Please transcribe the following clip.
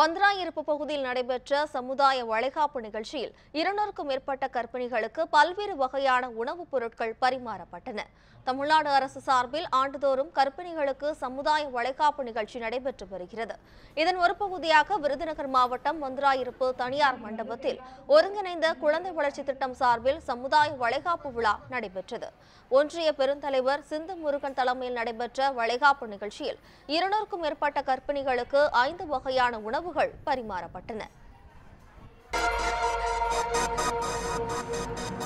வந்தராயிருப்பு பகுதியில் நடைபெற்ற சமுதாய வளைகாப்பு நிகழ்ச்சியில் இருநூறுக்கும் மேற்பட்ட கற்பிணிகளுக்கு பல்வேறு வகையான உணவுப் பொருட்கள் பரிமாறப்பட்டன தமிழ்நாடு அரசு சார்பில் ஆண்டுதோறும் கற்பிணிகளுக்கு சமுதாய வளைகாப்பு நிகழ்ச்சி நடைபெற்று வருகிறது இதன் ஒரு பகுதியாக விருதுநகர் மாவட்டம் வந்தராயிருப்பு தனியார் மண்டபத்தில் ஒருங்கிணைந்த குழந்தை வளர்ச்சி திட்டம் சார்பில் சமுதாய வளைகாப்பு விழா நடைபெற்றது ஒன்றிய பெருந்தலைவர் சிந்து முருகன் தலைமையில் நடைபெற்ற வளைகாப்பு நிகழ்ச்சியில் இருநூறுக்கும் மேற்பட்ட கற்பிணிகளுக்கு ஐந்து வகையான உணவு உணவுகள் பரிமாறப்பட்டன